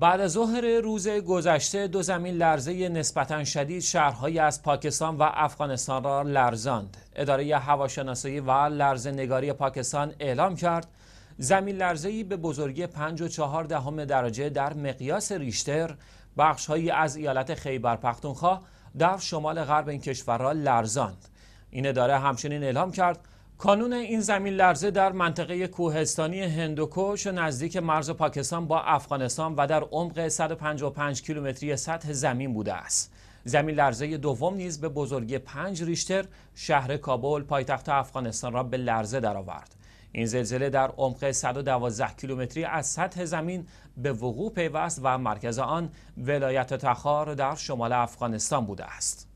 بعد از ظهر روز گذشته دو زمین لرزه نسبتا شدید شهرهایی از پاکستان و افغانستان را لرزاند. اداره هواشناسی و لرزه نگاری پاکستان اعلام کرد زمین لرزه‌ای به بزرگی 5 و 4 دهم درجه در مقیاس ریشتر بخشهایی از ایالت خیبر پختونخوا در شمال غرب این کشور را لرزاند. این اداره همچنین اعلام کرد کانون این زمین لرزه در منطقه کوهستانی هندوکش نزدیک مرز پاکستان با افغانستان و در عمق 155 کیلومتری سطح زمین بوده است. زمین لرزه دوم نیز به بزرگی 5 ریشتر شهر کابل پایتخت افغانستان را به لرزه درآورد. این زلزله در عمق 112 کیلومتری از سطح زمین به وقوع پیوست و مرکز آن ولایت تخار در شمال افغانستان بوده است.